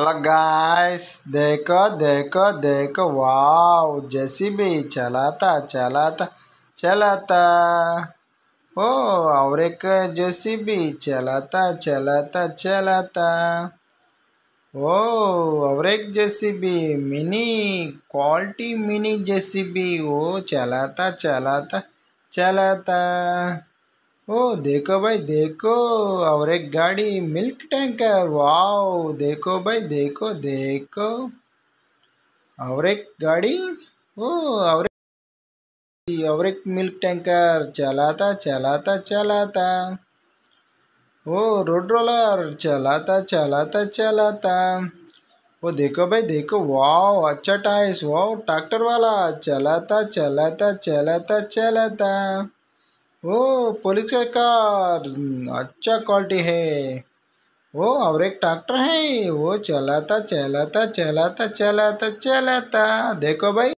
hello guys देखो देखो దేకో wow JCB चलाता चलाता चलाता ओ और एक जेसीबी चलाता चलाता चलाता ओ और एक JCB mini quality mini JCB ओ चलाता चलाता चलाता ओ देखो भाई देखो और एक गाड़ी मिल्क टैंकर वाओ देखो भाई देखो देखो और एक गाड़ी ओ और और एक मिल्क टैंकर चलाता चलाता चलाता ओ रोड रोलर चलाता चलाता चलाता वो देखो भाई देखो वाओ अच्छा टाइस वाओ ट्रैक्टर वाला चलाता चलाता चलाता चलाता वो पुलिस का अच्छा क्वालिटी है वो और एक ट्रैक्टर है वो चलाता चलाता चलाता चलाता चलाता देखो भाई